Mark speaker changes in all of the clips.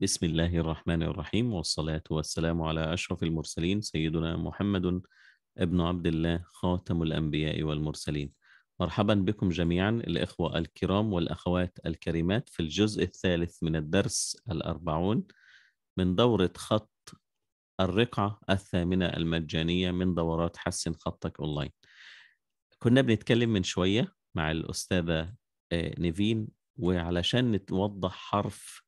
Speaker 1: بسم الله الرحمن الرحيم والصلاة والسلام على أشرف المرسلين سيدنا محمد ابن عبد الله خاتم الأنبياء والمرسلين مرحبا بكم جميعا الإخوة الكرام والأخوات الكريمات في الجزء الثالث من الدرس الأربعون من دورة خط الرقعة الثامنة المجانية من دورات حسن خطك أونلاين كنا بنتكلم من شوية مع الأستاذة آه، نيفين وعلشان نوضح حرف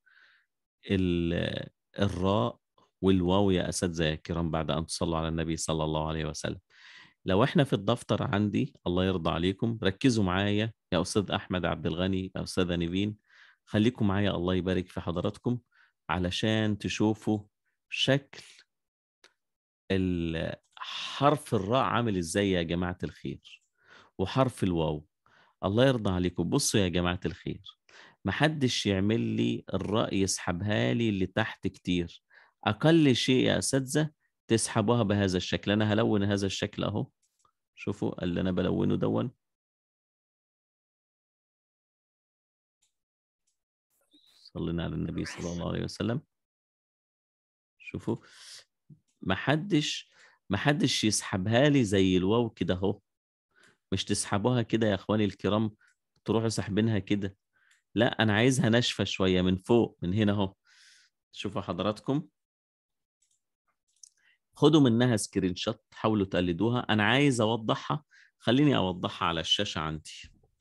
Speaker 1: الراء والواو يا اساتذه يا كرام بعد أن تصلوا على النبي صلى الله عليه وسلم لو احنا في الدفتر عندي الله يرضى عليكم ركزوا معايا يا أستاذ أحمد عبد الغني يا أستاذة نيفين خليكم معايا الله يبارك في حضراتكم علشان تشوفوا شكل حرف الراء عامل ازاي يا جماعة الخير وحرف الواو الله يرضى عليكم بصوا يا جماعة الخير محدش يعمل لي الرأي يسحبها لي لتحت كتير أقل شيء يا أساتذة تسحبوها بهذا الشكل أنا هلون هذا الشكل أهو شوفوا اللي أنا بلونه دون صلينا على النبي صلى الله عليه وسلم شوفوا ما حدش ما حدش يسحبها لي زي الواو كده اهو مش تسحبوها كده يا اخواني الكرام تروحوا ساحبينها كده لا انا عايزها ناشفه شويه من فوق من هنا اهو شوفوا حضراتكم خدوا منها سكرين شوت حاولوا تقلدوها انا عايز اوضحها خليني اوضحها على الشاشه عندي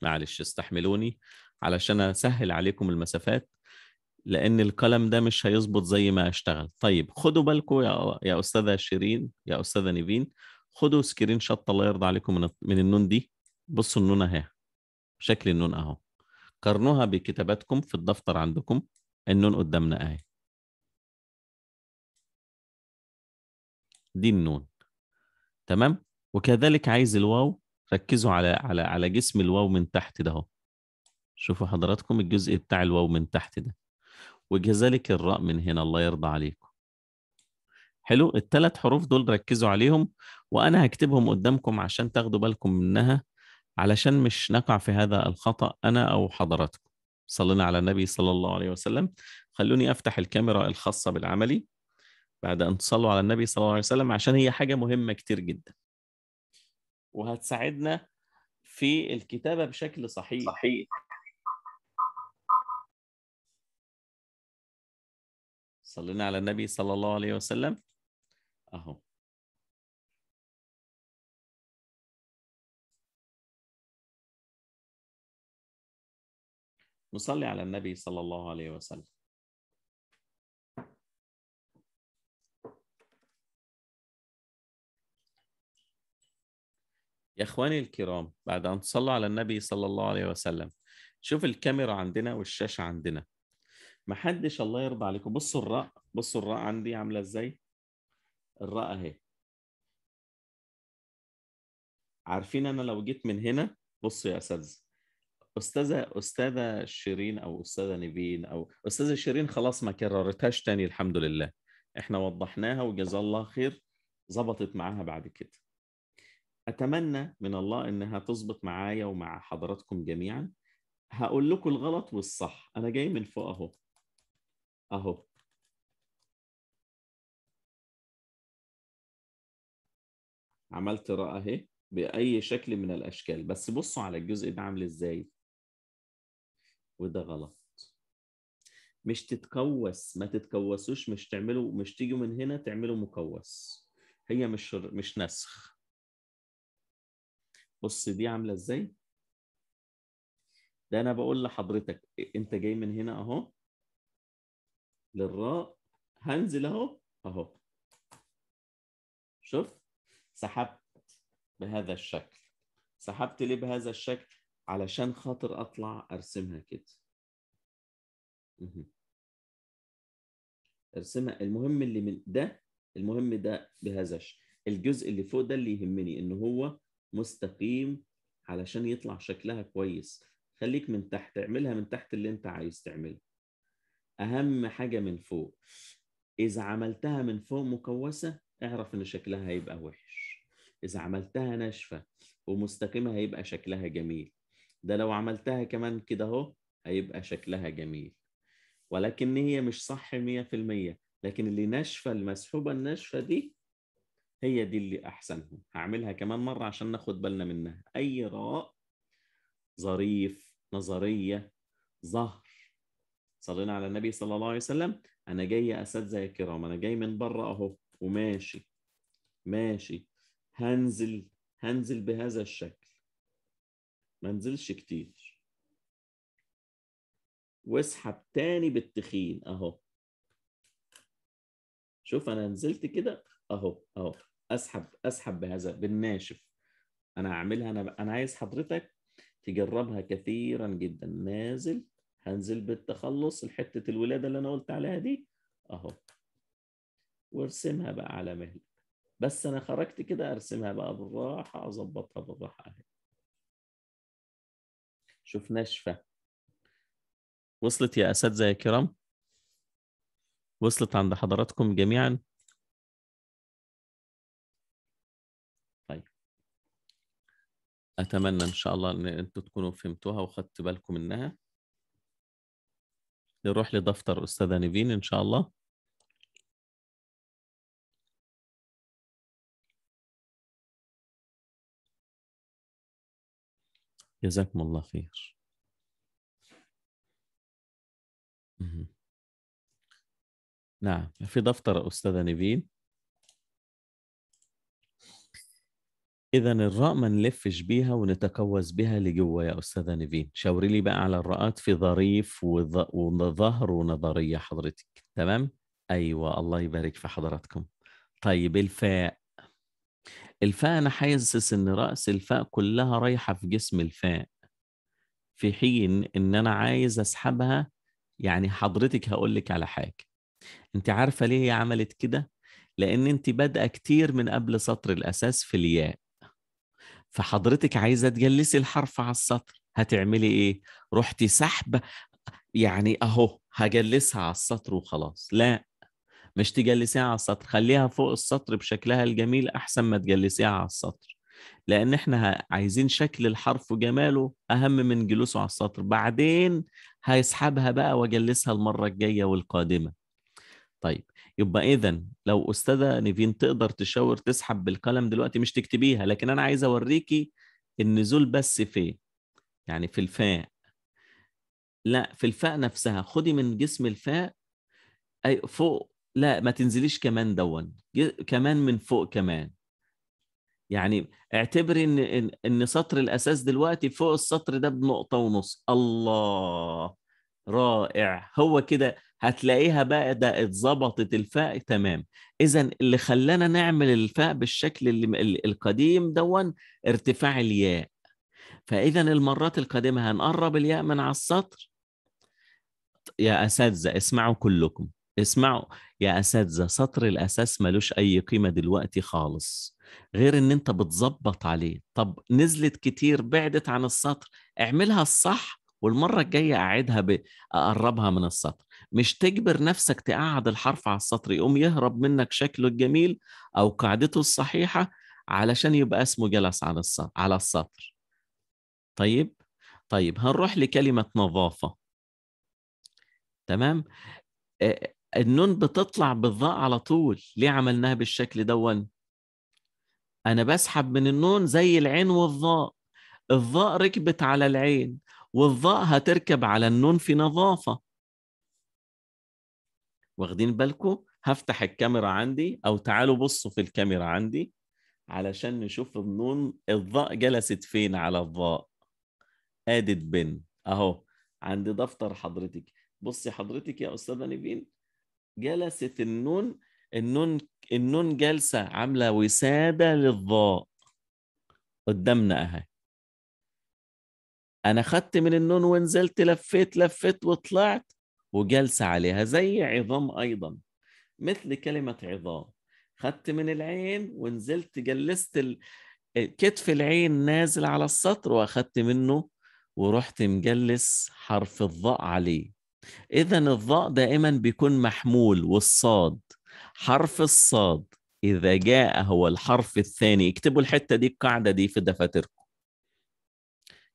Speaker 1: معلش استحملوني علشان اسهل عليكم المسافات لان القلم ده مش هيظبط زي ما اشتغل طيب خدوا بالكم يا يا استاذه شيرين يا استاذه نيفين خدوا سكرين شوت الله يرضى عليكم من من النون دي بصوا النون اهي شكل النون اهو قارنوها بكتاباتكم في الدفتر عندكم النون قدامنا اهي دي النون تمام وكذلك عايز الواو ركزوا على على على جسم الواو من تحت ده اهو شوفوا حضراتكم الجزء بتاع الواو من تحت ده وكذلك الراء من هنا الله يرضى عليكم حلو الثلاث حروف دول ركزوا عليهم وانا هكتبهم قدامكم عشان تاخدوا بالكم منها علشان مش نقع في هذا الخطأ أنا أو حضراتكم صلينا على النبي صلى الله عليه وسلم خلوني أفتح الكاميرا الخاصة بالعملي بعد أن تصلوا على النبي صلى الله عليه وسلم عشان هي حاجة مهمة كتير جدا وهتساعدنا في الكتابة بشكل صحيح صحيح
Speaker 2: صلينا على النبي صلى الله عليه وسلم اهو نصلي على النبي صلى الله عليه وسلم
Speaker 1: يا اخواني الكرام بعد ان تصلوا على النبي صلى الله عليه وسلم شوف الكاميرا عندنا والشاشه عندنا ما حدش الله يرضى عليكم بصوا الراء بصوا الراء عندي عامله ازاي الراء اهي عارفين انا لو جيت من هنا بصوا يا اساتذه استاذه استاذه شيرين او استاذه نيفين او استاذه شيرين خلاص ما كررتهاش تاني الحمد لله احنا وضحناها وجزا الله خير ظبطت معاها بعد كده اتمنى من الله انها تظبط معايا ومع حضراتكم جميعا هقول لكم الغلط والصح انا جاي من فوق اهو اهو
Speaker 3: عملت رأى اهي
Speaker 1: باي شكل من الاشكال بس بصوا على الجزء ده عامل ازاي وده غلط مش تتكوس ما تتكوسوش مش تعملوا مش تيجوا من هنا تعملوا مكوس هي مش مش نسخ بص دي عامله ازاي ده انا بقول لحضرتك انت جاي من هنا اهو للراء هنزل اهو اهو شوف سحبت بهذا الشكل سحبت ليه بهذا الشكل علشان خاطر اطلع ارسمها كده ارسمها المهم اللي من ده المهم ده بهذا الشكل الجزء اللي فوق ده اللي يهمني ان هو مستقيم علشان يطلع شكلها كويس خليك من تحت اعملها من تحت اللي انت عايز تعمله اهم حاجة من فوق اذا عملتها من فوق مكوسة اعرف ان شكلها هيبقى وحش اذا عملتها ناشفة ومستقيمة هيبقى شكلها جميل ده لو عملتها كمان كده اهو هيبقى شكلها جميل ولكن هي مش صح 100% لكن اللي ناشفه المسحوبه الناشفه دي هي دي اللي احسنهم هعملها كمان مره عشان ناخد بالنا منها اي راء ظريف نظريه ظهر صلينا على النبي صلى الله عليه وسلم انا جاي يا اساتذه يا كرام انا جاي من بره اهو وماشي ماشي هنزل هنزل بهذا الشكل ما انزلش كتير واسحب تاني بالتخين اهو شوف انا نزلت كده اهو اهو اسحب اسحب بهذا بالناشف انا هعملها انا انا عايز حضرتك تجربها كثيرا جدا نازل هنزل بالتخلص لحته الولاده اللي انا قلت عليها دي اهو وارسمها بقى على مهلك بس انا خرجت كده ارسمها بقى بالراحه اظبطها بالراحه اهي
Speaker 3: شوف ناشفه وصلت يا اساتذه يا كرام وصلت عند حضراتكم جميعا طيب
Speaker 1: اتمنى ان شاء الله ان أنتم تكونوا فهمتوها وخدت بالكم منها نروح لدفتر استاذه نيفين ان شاء الله
Speaker 2: جزاكم الله خير نعم في دفتر
Speaker 1: أستاذة نبيل إذا الراء ما نلفش بيها ونتكوز بها لجوه يا أستاذة نيفين، شاوري لي بقى على الراءات في ظريف وظهر ونظرية حضرتك، تمام؟ أيوة الله يبارك في حضراتكم. طيب الفاء الفاء انا حاسس ان راس الفاء كلها رايحه في جسم الفاء في حين ان انا عايز اسحبها يعني حضرتك هقول لك على حاجه انت عارفه ليه هي عملت كده لان انت بادئه كتير من قبل سطر الاساس في الياء فحضرتك عايزه تجلسي الحرف على السطر هتعملي ايه رحتي سحب يعني اهو هجلسها على السطر وخلاص لا مش تجلسيها على السطر خليها فوق السطر بشكلها الجميل احسن ما تجلسيها على السطر لان احنا عايزين شكل الحرف وجماله اهم من جلوسه على السطر بعدين هيسحبها بقى واجلسها المره الجايه والقادمه طيب يبقى اذا لو استاذه نيفين تقدر تشاور تسحب بالقلم دلوقتي مش تكتبيها لكن انا عايز اوريكي النزول بس فين يعني في الفاء لا في الفاء نفسها خدي من جسم الفاء أي فوق لا ما تنزليش كمان دون كمان من فوق كمان يعني اعتبري ان ان, إن سطر الاساس دلوقتي فوق السطر ده بنقطه ونص الله رائع هو كده هتلاقيها بقى ده اتظبطت الفاء تمام اذا اللي خلانا نعمل الفاء بالشكل اللي القديم دون ارتفاع الياء فاذا المرات القادمه هنقرب الياء من على السطر يا اساتذه اسمعوا كلكم اسمعوا يا اساتذه سطر الاساس ملوش اي قيمه دلوقتي خالص غير ان انت بتظبط عليه طب نزلت كتير بعدت عن السطر اعملها الصح والمره الجايه اعيدها ب... اقربها من السطر مش تجبر نفسك تقعد الحرف على السطر يقوم يهرب منك شكله الجميل او قاعدته الصحيحه علشان يبقى اسمه جلس على السطر على السطر طيب طيب هنروح لكلمه نظافه تمام النون بتطلع بالضاء على طول ليه عملناها بالشكل دون انا بسحب من النون زي العين والضاء الضاء ركبت على العين والضاء هتركب على النون في نظافه واخدين بالكم هفتح الكاميرا عندي او تعالوا بصوا في الكاميرا عندي علشان نشوف النون الضاء جلست فين على الضاء ادت بن اهو عند دفتر حضرتك بصي حضرتك يا استاذه نيفين جلست النون النون النون جالسه عامله وساده للظاء قدامنا اهي انا خدت من النون ونزلت لفيت لفيت وطلعت وجالسه عليها زي عظام ايضا مثل كلمه عظام خدت من العين ونزلت جلست ال... كتف العين نازل على السطر واخدت منه ورحت مجلس حرف الظاء عليه إذا الظاء دائما بيكون محمول والصاد حرف الصاد إذا جاء هو الحرف الثاني اكتبوا الحتة دي القاعدة دي في دفاتركم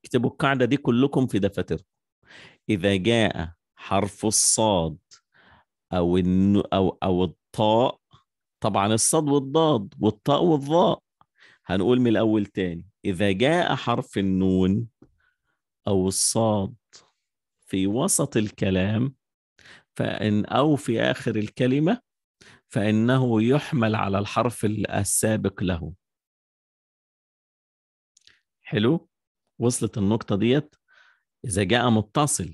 Speaker 1: اكتبوا القاعدة دي كلكم في دفاتركم إذا جاء حرف الصاد أو الن... أو أو الطاء طبعا الصاد والضاد والطاء والظاء هنقول من الأول تاني إذا جاء حرف النون أو الصاد في وسط الكلام فإن أو في آخر الكلمة فإنه يحمل على الحرف السابق له حلو وصلت النقطة ديت إذا جاء متصل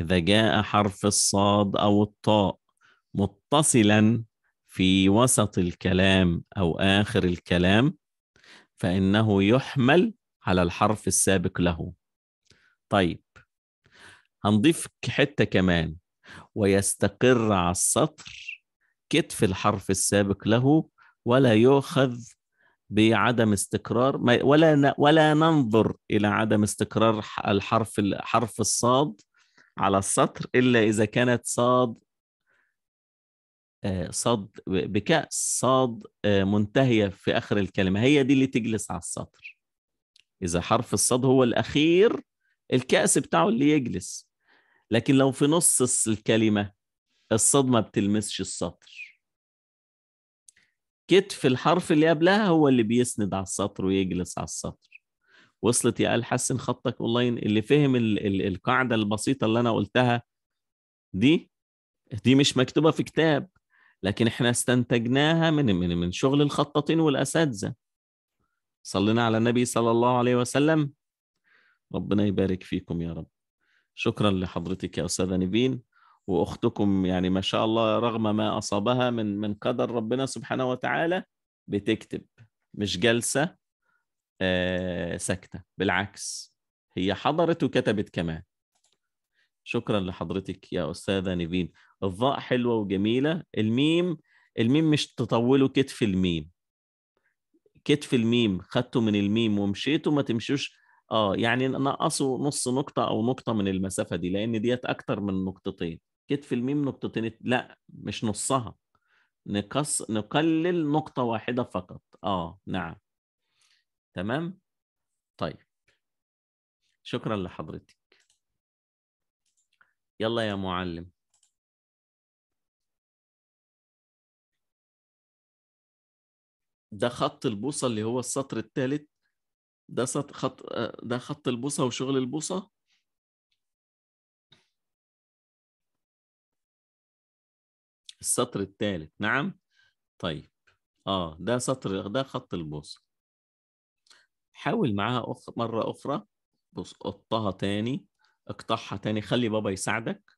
Speaker 1: إذا جاء حرف الصاد أو الطاء متصلا في وسط الكلام أو آخر الكلام فإنه يحمل على الحرف السابق له طيب هنضيف حتة كمان ويستقر على السطر كتف الحرف السابق له ولا يؤخذ بعدم استقرار ولا ولا ننظر الى عدم استقرار الحرف حرف الصاد على السطر الا اذا كانت صاد آه، صاد بكأس صاد آه، منتهيه في اخر الكلمه هي دي اللي تجلس على السطر اذا حرف الصاد هو الاخير الكاس بتاعه اللي يجلس لكن لو في نص الكلمة الصدمة بتلمسش السطر كتف الحرف اللي قبلها هو اللي بيسند على السطر ويجلس على السطر وصلت يا قال حسن خطك اونلاين اللي فهم ال ال القاعدة البسيطة اللي أنا قلتها دي دي مش مكتوبة في كتاب لكن احنا استنتجناها من من من شغل الخطاطين والاساتذه صلينا على النبي صلى الله عليه وسلم ربنا يبارك فيكم يا رب شكرا لحضرتك يا أستاذة نبيل واختكم يعني ما شاء الله رغم ما اصابها من من قدر ربنا سبحانه وتعالى بتكتب مش جالسه آه ساكته بالعكس هي حضرت وكتبت كمان شكرا لحضرتك يا استاذه نيفين الظاء حلوه وجميله الميم الميم مش تطولوا كتف الميم كتف الميم خدته من الميم ومشيتوا ما تمشوش اه يعني نقصوا نص نقطة أو نقطة من المسافة دي لأن ديت أكتر من نقطتين كتف الميم نقطتين لا مش نصها نقص نقلل نقطة واحدة فقط اه نعم تمام طيب شكرا لحضرتك
Speaker 2: يلا يا معلم
Speaker 3: ده خط البوصة اللي هو السطر الثالث ده خط ده خط البوصه وشغل البوصه السطر الثالث نعم
Speaker 1: طيب اه ده سطر ده خط البوصه حاول معاها أخ... مره اخرى بص قطها تاني اقطعها تاني خلي بابا يساعدك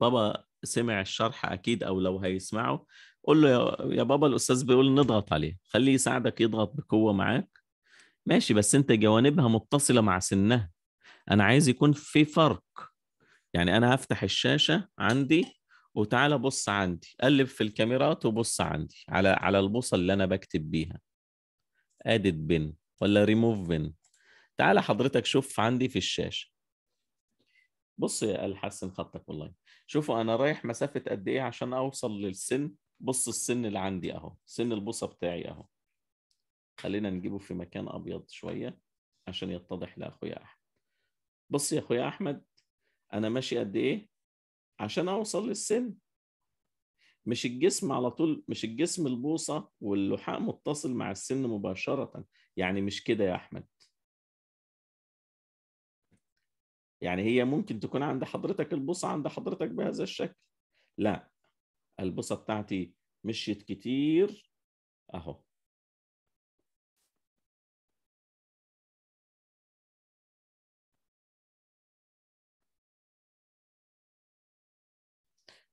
Speaker 1: بابا سمع الشرح اكيد او لو هيسمعه قول له يا, يا بابا الاستاذ بيقول نضغط عليه خليه يساعدك يضغط بقوه معاك ماشي بس انت جوانبها متصله مع سنها انا عايز يكون في فرق يعني انا هفتح الشاشه عندي وتعالى بص عندي قلب في الكاميرات وبص عندي على على البوصه اللي انا بكتب بيها ادت بن ولا ريموف بن تعالى حضرتك شوف عندي في الشاشه بص يا قال حسن خطك والله شوفوا انا رايح مسافه قد ايه عشان اوصل للسن بص السن اللي عندي اهو سن البوصه بتاعي اهو خلينا نجيبه في مكان أبيض شوية عشان يتضح لأخويا أحمد بص يا أخويا أحمد أنا ماشي قد إيه عشان أوصل للسن مش الجسم على طول مش الجسم البوصة واللحاء متصل مع السن مباشرة يعني مش كده يا أحمد يعني هي ممكن تكون عند حضرتك البوصة عند حضرتك بهذا الشكل لا البوصة بتاعتي مشيت كتير أهو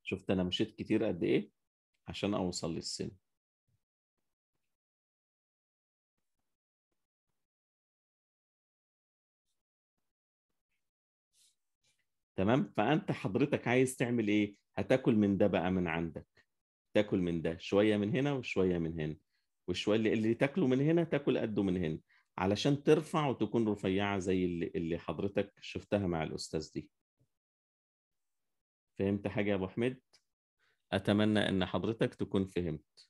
Speaker 2: شفت انا مشيت كتير قد ايه عشان اوصل للسن تمام
Speaker 1: فانت حضرتك عايز تعمل ايه هتاكل من ده بقى من عندك تاكل من ده شويه من هنا وشويه من هنا وشويه اللي, اللي تاكله من هنا تاكل قده من هنا علشان ترفع وتكون رفيعه زي اللي, اللي حضرتك شفتها مع الاستاذ دي فهمت حاجة يا أبو حميد؟ أتمنى إن حضرتك تكون فهمت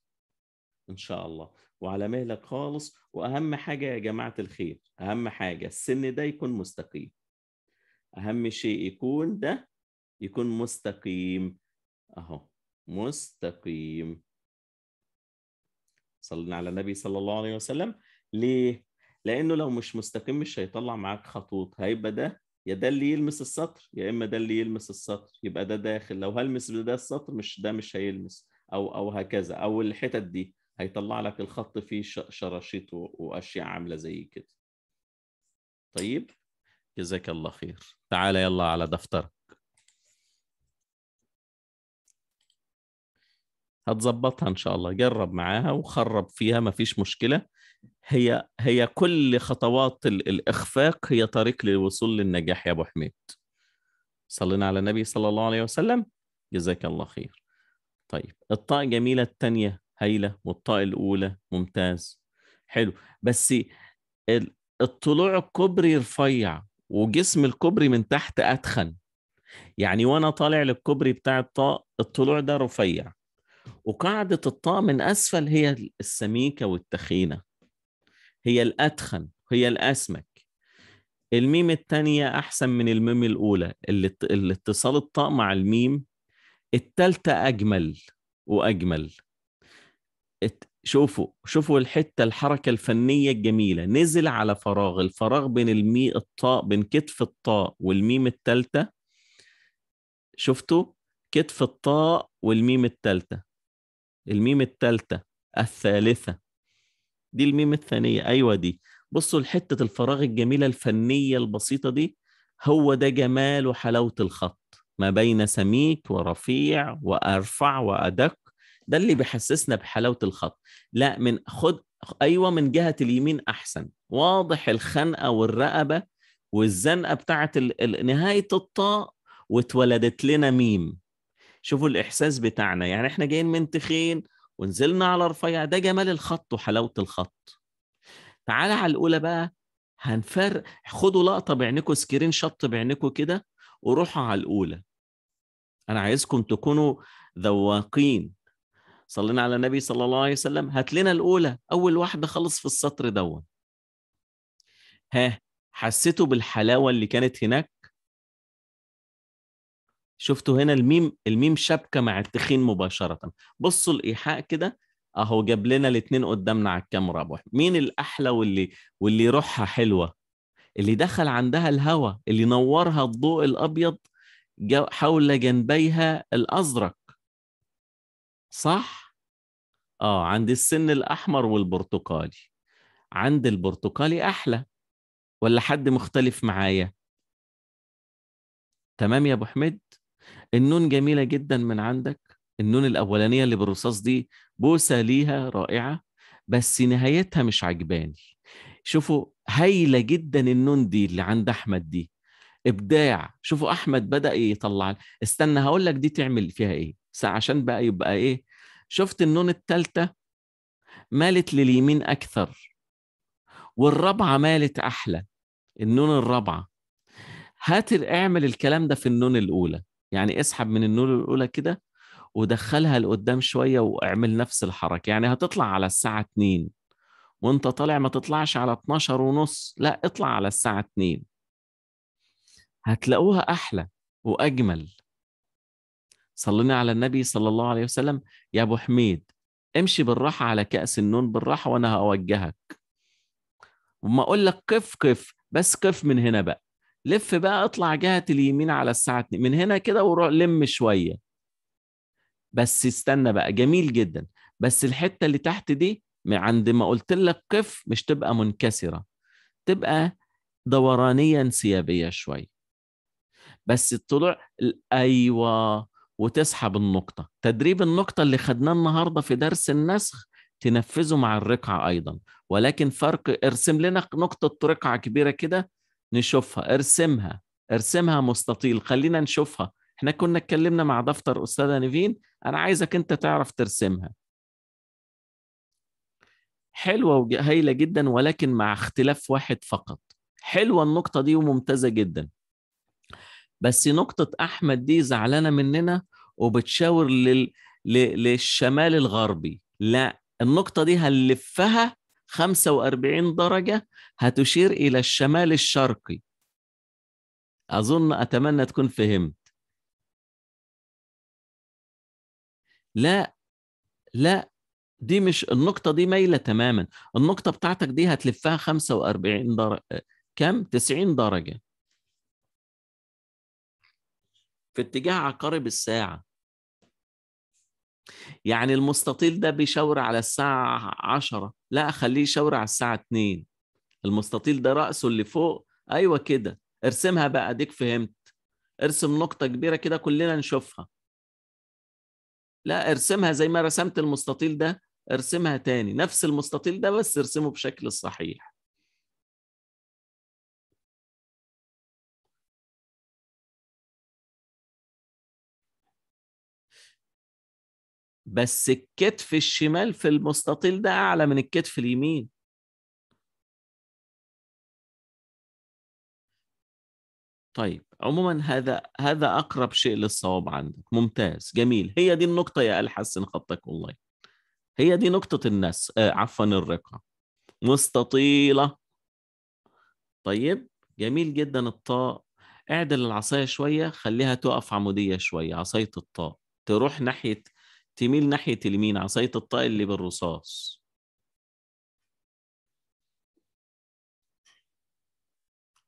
Speaker 1: إن شاء الله وعلى مهلك خالص وأهم حاجة يا جماعة الخير أهم حاجة السن ده يكون مستقيم أهم شيء يكون ده يكون مستقيم أهو مستقيم صلينا على النبي صلى الله عليه وسلم ليه؟ لأنه لو مش مستقيم مش هيطلع معاك خطوط هيبقى ده يا ده اللي يلمس السطر يا اما ده اللي يلمس السطر يبقى ده داخل لو هلمس ده السطر مش ده مش هيلمس او او هكذا او الحتت دي هيطلع لك الخط فيه شراشيط واشياء عامله زي كده طيب جزاك الله خير تعال يلا على دفترك هتظبطها ان شاء الله جرب معاها وخرب فيها مفيش مشكله هي هي كل خطوات الاخفاق هي طريق للوصول للنجاح يا ابو حميد صلينا على النبي صلى الله عليه وسلم جزاك الله خير طيب الطاء جميله الثانيه هايله والطاء الاولى ممتاز حلو بس الطلوع الكوبري رفيع وجسم الكوبري من تحت اتخن يعني وانا طالع للكوبري بتاع الطاء الطلوع ده رفيع وقاعده الطاء من اسفل هي السميكه والتخينه هي الأتخن هي الأسمك الميم الثانية أحسن من الميم الأولى اللي اتصال الطاء مع الميم التالتة أجمل وأجمل شوفوا شوفوا الحتة الحركة الفنية الجميلة نزل على فراغ الفراغ بين المي الطاء بين كتف الطاء والميم التالتة شفتوا كتف الطاء والميم التالتة الميم التالتة الثالثة دي الميم الثانيه ايوه دي بصوا لحته الفراغ الجميله الفنيه البسيطه دي هو ده جمال وحلاوه الخط ما بين سميك ورفيع وارفع وادق ده اللي بيحسسنا بحلاوه الخط لا من خد ايوه من جهه اليمين احسن واضح الخنقه والرقبه والزنقه بتاعت ال... نهايه الطاء واتولدت لنا ميم شوفوا الاحساس بتاعنا يعني احنا جايين من تخين ونزلنا على رفيع ده جمال الخط وحلاوه الخط تعالى على الاولى بقى هنفرق خدوا لقطه بعينكم سكرين شوت بعينكم كده وروحوا على الاولى انا عايزكم تكونوا ذواقين صلينا على النبي صلى الله عليه وسلم هات لنا الاولى اول واحده خلص في السطر دون ها حسيتوا بالحلاوه اللي كانت هناك شفتوا هنا الميم الميم شبكه مع التخين مباشره بصوا الايحاء كده اهو جاب لنا الاثنين قدامنا على الكاميرا ابو مين الاحلى واللي واللي روحها حلوه اللي دخل عندها الهواء اللي نورها الضوء الابيض حول جنبيها الازرق صح اه عند السن الاحمر والبرتقالي عند البرتقالي احلى ولا حد مختلف معايا تمام يا ابو حميد النون جميلة جدا من عندك النون الأولانية اللي بالرصاص دي بوسة ليها رائعة بس نهايتها مش عجباني شوفوا هايلة جدا النون دي اللي عند أحمد دي إبداع شوفوا أحمد بدأ يطلع استنى هقول لك دي تعمل فيها إيه عشان بقى يبقى إيه شفت النون التالتة مالت لليمين أكثر والرابعة مالت أحلى النون الرابعة هات اعمل الكلام ده في النون الأولى يعني اسحب من النون الاولى كده ودخلها لقدام شويه واعمل نفس الحركه يعني هتطلع على الساعه 2 وانت طالع ما تطلعش على 12 ونص لا اطلع على الساعه 2 هتلاقوها احلى واجمل صلينا على النبي صلى الله عليه وسلم يا ابو حميد امشي بالراحه على كاس النون بالراحه وانا هوجهك وما اقول لك قف قف بس قف من هنا بقى لف بقى اطلع جهه اليمين على الساعه 2 من هنا كده وروح لم شويه بس استنى بقى جميل جدا بس الحته اللي تحت دي عند ما قلت لك قف مش تبقى منكسره تبقى دورانيه انسيابيه شويه بس الطلوع ايوه وتسحب النقطه تدريب النقطه اللي خدناه النهارده في درس النسخ تنفذه مع الرقعه ايضا ولكن فرق ارسم لنا نقطه رقعه كبيره كده نشوفها ارسمها ارسمها مستطيل خلينا نشوفها احنا كنا اتكلمنا مع دفتر استاذه نيفين انا عايزك انت تعرف ترسمها حلوه وهايله جدا ولكن مع اختلاف واحد فقط حلوه النقطه دي وممتازه جدا بس نقطه احمد دي زعلانه مننا وبتشاور لل... للشمال الغربي لا النقطه دي هنلفها 45 درجه هتشير إلى الشمال الشرقي أظن أتمنى تكون فهمت
Speaker 3: لا لا
Speaker 1: دي مش النقطة دي مايلة تماما النقطة بتاعتك دي هتلفها 45 درجة كم 90 درجة في اتجاه عقارب الساعة يعني المستطيل ده بيشاور على الساعة 10 لا خليه يشاور على الساعة 2 المستطيل ده رأسه اللي فوق أيوة كده ارسمها بقى ديك فهمت ارسم نقطة كبيرة كده كلنا نشوفها لا ارسمها زي ما رسمت المستطيل ده ارسمها تاني نفس المستطيل ده بس ارسمه بشكل صحيح
Speaker 2: بس الكتف
Speaker 3: الشمال في المستطيل ده أعلى من الكتف اليمين
Speaker 1: طيب عموما هذا هذا اقرب شيء للصواب عندك ممتاز جميل هي دي النقطه يا ال حسن خطك والله هي دي نقطه الناس آه عفوا الرقه مستطيله طيب جميل جدا الطاء اعدل العصايه شويه خليها تقف عموديه شويه عصايه الطاء تروح ناحيه تميل ناحيه اليمين عصايه الطاء اللي بالرصاص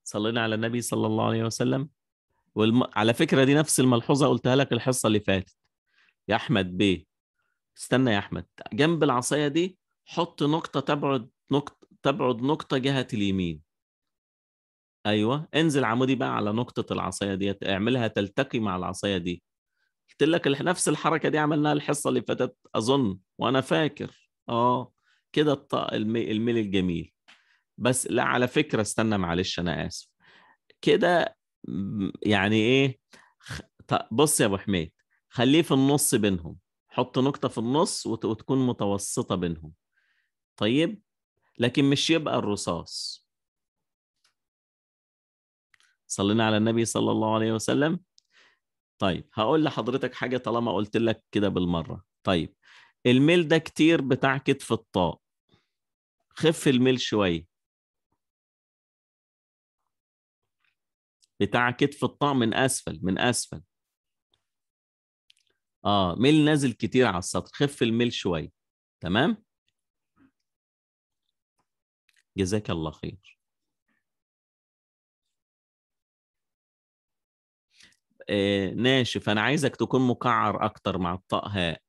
Speaker 1: صلينا على النبي صلى الله عليه وسلم والم... على فكره دي نفس الملحوظه قلتها لك الحصه اللي فاتت يا احمد بيه استنى يا احمد جنب العصايه دي حط نقطه تبعد نقطه تبعد نقطه جهه اليمين ايوه انزل عمودي بقى على نقطه العصايه ديت اعملها تلتقي مع العصايه دي قلت لك نفس الحركه دي عملناها الحصه اللي فاتت اظن وانا فاكر اه كده الطاق الميل الجميل بس لا على فكره استنى معلش انا اسف كده يعني ايه بص يا ابو حميد خليه في النص بينهم حط نقطه في النص وتكون متوسطه بينهم طيب لكن مش يبقى الرصاص صلينا على النبي صلى الله عليه وسلم طيب هقول لحضرتك حاجه طالما قلت لك كده بالمره طيب الميل ده كتير بتاع كتف الطاء خف الميل شويه بتاع كتف الطاء من اسفل من اسفل اه ميل نازل كتير على السطر خف الميل شويه تمام جزاك الله خير آه ناشف انا عايزك تكون مقعر اكتر مع الطاء هاء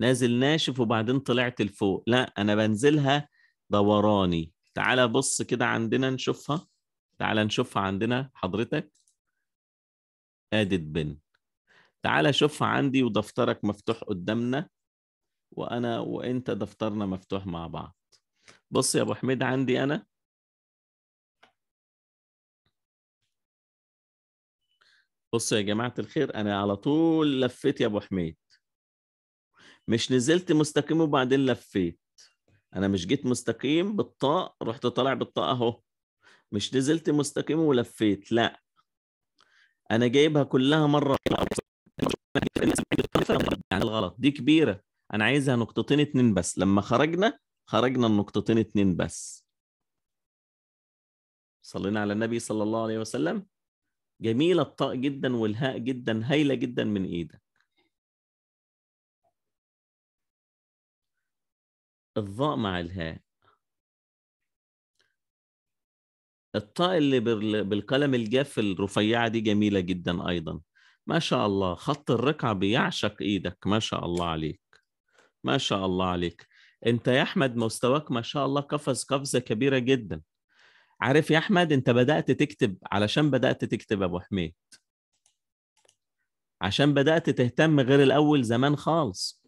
Speaker 1: نازل ناشف وبعدين طلعت لفوق لا انا بنزلها دوراني تعالى بص كده عندنا نشوفها تعال نشوفها عندنا حضرتك ادت بن تعال شوفها عندي ودفترك مفتوح قدامنا وانا وانت دفترنا مفتوح مع بعض بص يا ابو حميد عندي انا بص يا جماعه الخير انا على طول لفيت يا ابو حميد مش نزلت مستقيم وبعدين لفيت انا مش جيت مستقيم بالطاق رحت طالع بالطاق اهو مش نزلت مستقيم ولفيت لا انا جايبها كلها مره يعني الغلط دي كبيره انا عايزها نقطتين اتنين بس لما خرجنا خرجنا النقطتين اتنين بس صلينا على النبي صلى الله عليه وسلم جميله الطاء جدا
Speaker 3: والهاء جدا هايله جدا من ايدك
Speaker 1: الظاء مع الهاء الطاء اللي بالقلم الجاف الرفيعة دي جميلة جدا أيضا ما شاء الله خط الرقعة بيعشق إيدك ما شاء الله عليك ما شاء الله عليك أنت يا أحمد مستواك ما شاء الله قفز قفزة كبيرة جدا عارف يا أحمد أنت بدأت تكتب علشان بدأت تكتب أبو حميد عشان بدأت تهتم غير الأول زمان خالص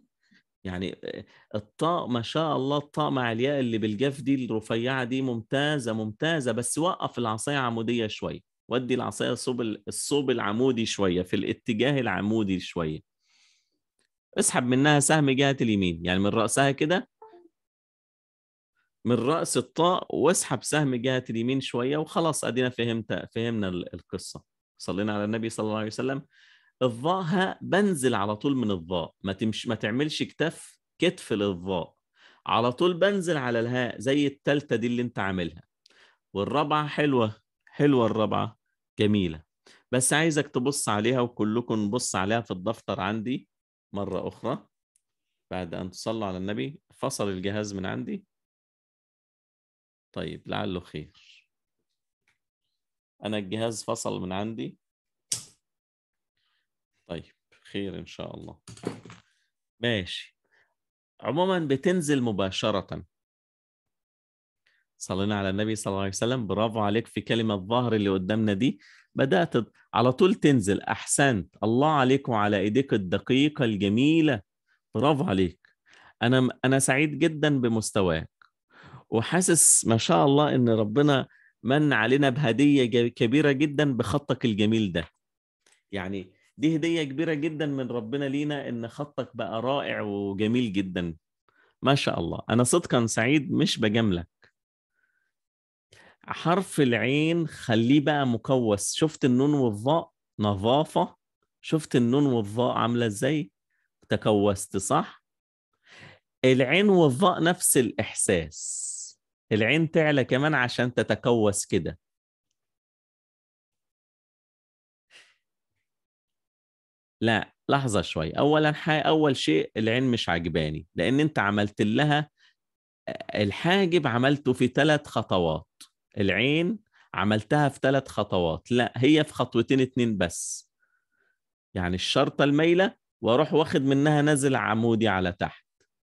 Speaker 1: يعني آه، الطاء ما شاء الله الطاء مع الياء اللي بالجف دي الرفيعه دي ممتازه ممتازه بس وقف العصايه عموديه شويه ودي العصايه صوب الصوب العمودي شويه في الاتجاه العمودي شويه اسحب منها سهم جهه اليمين يعني من راسها كده من راس الطاء واسحب سهم جهه اليمين شويه وخلاص ادينا فهمت فهمنا القصه صلينا على النبي صلى الله عليه وسلم الظاء ها بنزل على طول من الظاء ما تمش ما تعملش كتف كتف للظاء على طول بنزل على الهاء زي التالتة دي اللي انت عاملها والرابعة حلوة حلوة الرابعة جميلة بس عايزك تبص عليها وكلكم نبص عليها في الدفتر عندي مرة أخرى بعد أن تصلوا على النبي فصل الجهاز من عندي طيب لعله خير أنا الجهاز فصل من عندي طيب خير ان شاء الله ماشي عموما بتنزل مباشره صلينا على النبي صلى الله عليه وسلم برافو عليك في كلمه الظهر اللي قدامنا دي بدات على طول تنزل احسنت الله عليك وعلى ايديك الدقيقه الجميله برافو عليك انا انا سعيد جدا بمستواك وحاسس ما شاء الله ان ربنا من علينا بهديه كبيره جدا بخطك الجميل ده يعني دي هديه كبيره جدا من ربنا لينا ان خطك بقى رائع وجميل جدا ما شاء الله انا صدقا سعيد مش بجاملك حرف العين خليه بقى مكوس شفت النون والظاء نظافه شفت النون والظاء عامله ازاي تكوست صح العين والظاء نفس الاحساس العين تعلى كمان عشان تتكوس كده لا لحظة شوي أولا حاجة أول شيء العين مش عجباني لأن أنت عملت لها آه، الحاجب عملته في ثلاث خطوات العين عملتها في ثلاث خطوات لا هي في خطوتين اتنين بس يعني الشرطة الميلة واروح واخد منها نزل عمودي على تحت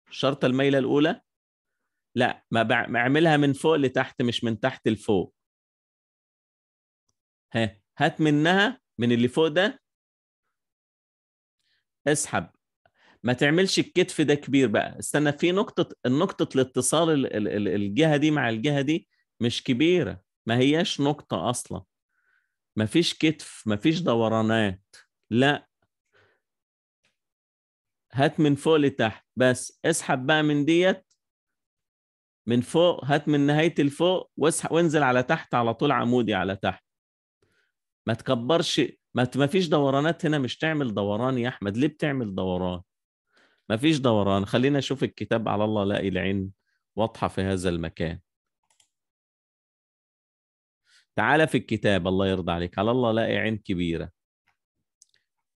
Speaker 1: الشرطة الميلة الأولى لا ما بعملها من فوق لتحت مش من تحت لفوق ها هات منها من اللي فوق ده اسحب ما تعملش الكتف ده كبير بقى استنى في نقطه نقطه الاتصال الجهه دي مع الجهه دي مش كبيره ما هياش نقطه اصلا ما فيش كتف ما فيش دورانات لا هات من فوق لتحت بس اسحب بقى من ديت من فوق هات من نهايه الفوق واسحب وانزل على تحت على طول عمودي على تحت ما تكبرش ما ما فيش دورانات هنا مش تعمل دوران يا احمد ليه بتعمل دوران ما فيش دوران خلينا نشوف الكتاب على الله لاقي العين واضحه في هذا المكان تعالى في الكتاب الله يرضى عليك على الله لاقي عين كبيره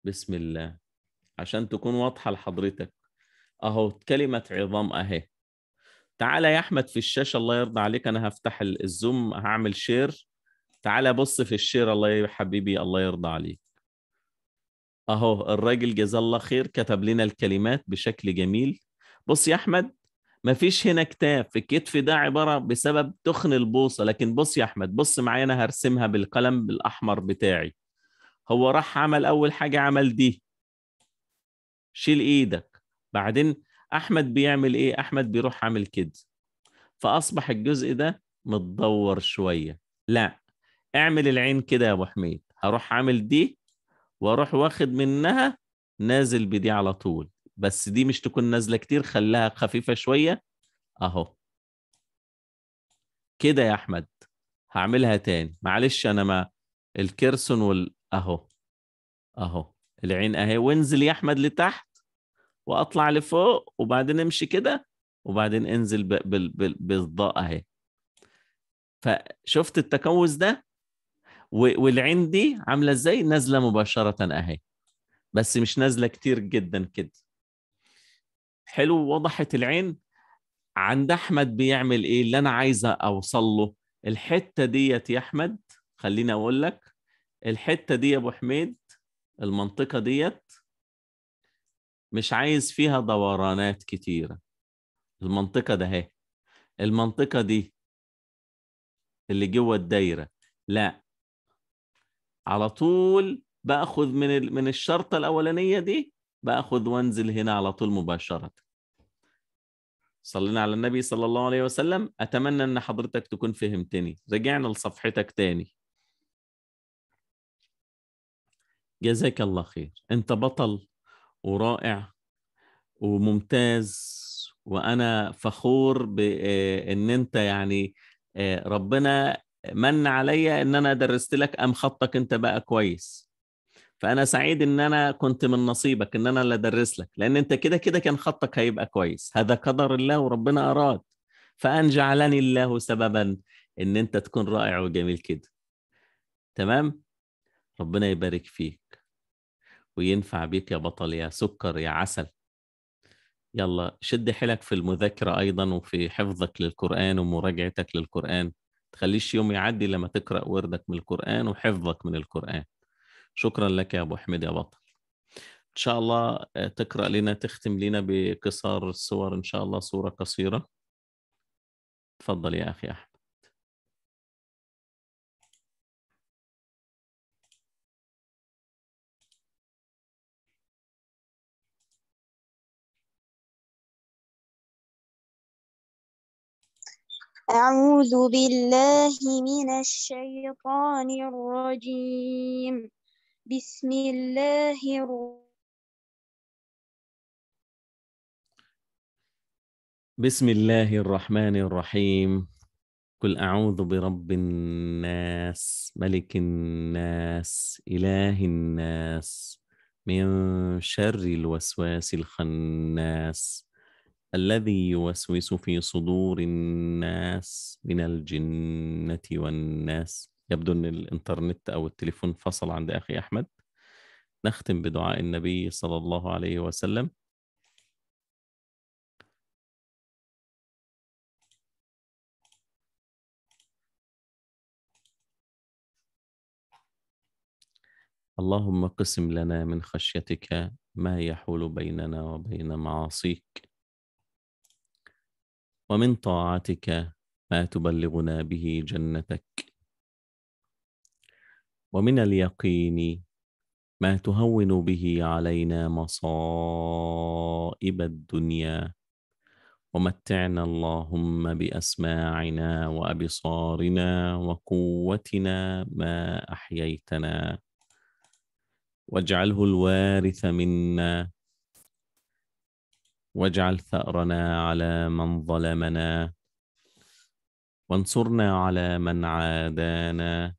Speaker 1: بسم الله عشان تكون واضحه لحضرتك اهو كلمه عظام اهي تعالى يا احمد في الشاشه الله يرضى عليك انا هفتح الزوم هعمل شير تعال بص في الشير الله يا حبيبي الله يرضى عليك اهو الراجل جزاه الله خير كتب لنا الكلمات بشكل جميل بص يا احمد ما فيش هنا كتاب في الكتف ده عبارة بسبب تخن البوصة لكن بص يا أحمد بص معايا أنا هرسمها بالقلم الأحمر بتاعي هو راح عمل أول حاجة عمل دي شيل إيدك بعدين أحمد بيعمل إيه أحمد بيروح عامل كده فأصبح الجزء ده متدور شوية لا اعمل العين كده يا ابو حميد هروح عامل دي واروح واخد منها نازل بدي على طول بس دي مش تكون نازله كتير خلاها خفيفه شويه اهو كده يا احمد هعملها تاني معلش انا ما الكرسون وال اهو اهو العين اهي وانزل يا احمد لتحت واطلع لفوق وبعدين امشي كده وبعدين انزل بالضاء اهي فشفت التكوز ده والعندي عامله ازاي نازله مباشره اهي بس مش نازله كتير جدا كده حلو وضحت العين عند احمد بيعمل ايه اللي انا عايزه اوصل له الحته ديت يا احمد خليني اقول لك الحته دي يا ابو حميد المنطقه ديت مش عايز فيها دورانات كتيره المنطقه ده اهي المنطقه دي اللي جوه الدايره لا على طول باخذ من من الشرطه الاولانيه دي باخذ وانزل هنا على طول مباشره صلينا على النبي صلى الله عليه وسلم اتمنى ان حضرتك تكون فهمتني رجعنا لصفحتك تاني جزاك الله خير انت بطل ورائع وممتاز وانا فخور بان آه، انت يعني آه، ربنا من عليا ان انا درست لك ام خطك انت بقى كويس فانا سعيد ان انا كنت من نصيبك ان انا اللي ادرس لك لان انت كده كده كان خطك هيبقى كويس هذا قدر الله وربنا اراد فان جعلني الله سببا ان انت تكون رائع وجميل كده تمام ربنا يبارك فيك وينفع بيك يا بطل يا سكر يا عسل يلا شد حيلك في المذاكرة أيضا وفي حفظك للقرآن ومراجعتك للقرآن تخليش يوم يعدي لما تقرأ وردك من القرآن وحفظك من القرآن شكرا لك يا أبو حميد يا بطل إن شاء الله آه، تقرأ لنا تختم لنا بقصار الصور إن شاء الله صورة قصيرة تفضل يا أخي أحمد
Speaker 2: أعوذ بالله من الشيطان الرجيم بسم الله الرحمن
Speaker 1: بسم الله الرحمن الرحيم قل أعوذ برب الناس ملك الناس إله الناس من شر الوسواس الخناس الذي يوسوس في صدور الناس من الجنة والناس يبدو أن الإنترنت أو التليفون فصل عند أخي أحمد نختم بدعاء النبي صلى الله عليه وسلم اللهم قسم لنا من خشيتك ما يحول بيننا وبين معاصيك ومن طاعتك ما تبلغنا به جنتك ومن اليقين ما تهون به علينا مصائب الدنيا ومتعنا اللهم باسماعنا وابصارنا وقوتنا ما احييتنا واجعله الوارث منا واجعل ثأرنا على من ظلمنا وانصرنا على من عادانا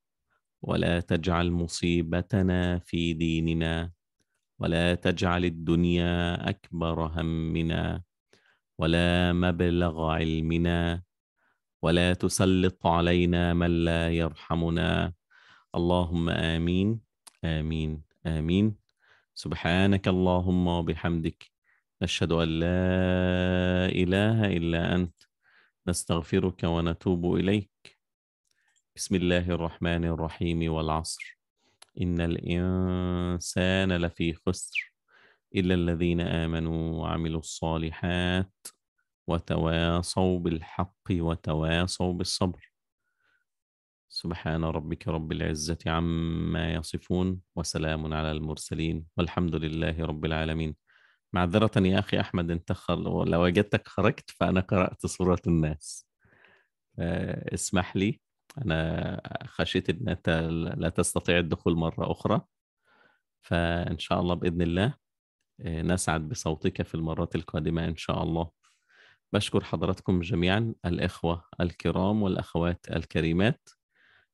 Speaker 1: ولا تجعل مصيبتنا في ديننا ولا تجعل الدنيا أكبر همنا ولا مبلغ علمنا ولا تسلط علينا من لا يرحمنا اللهم آمين آمين آمين سبحانك اللهم وبحمدك نشهد أن لا إله إلا أنت نستغفرك ونتوب إليك بسم الله الرحمن الرحيم والعصر إن الإنسان لفي خسر إلا الذين آمنوا وعملوا الصالحات وتواصوا بالحق وتواصوا بالصبر سبحان ربك رب العزة عما يصفون وسلام على المرسلين والحمد لله رب العالمين معذرة يا أخي أحمد أنت خل... لو وجدتك خرجت فأنا قرأت صورة الناس آه، اسمح لي أنا خشيت أن أنت لا تستطيع الدخول مرة أخرى فإن شاء الله بإذن الله آه، نسعد بصوتك في المرات القادمة إن شاء الله بشكر حضراتكم جميعا الإخوة الكرام والأخوات الكريمات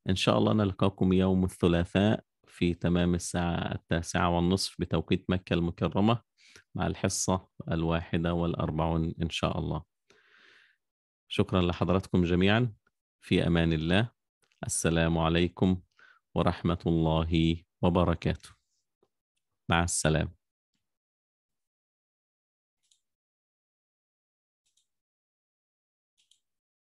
Speaker 1: إن شاء الله نلقاكم يوم الثلاثاء في تمام الساعة التاسعة والنصف بتوقيت مكة المكرمة مع الحصة الواحدة والأربعون إن شاء الله شكرا لحضراتكم جميعا في أمان الله السلام عليكم ورحمة الله وبركاته
Speaker 2: مع السلامة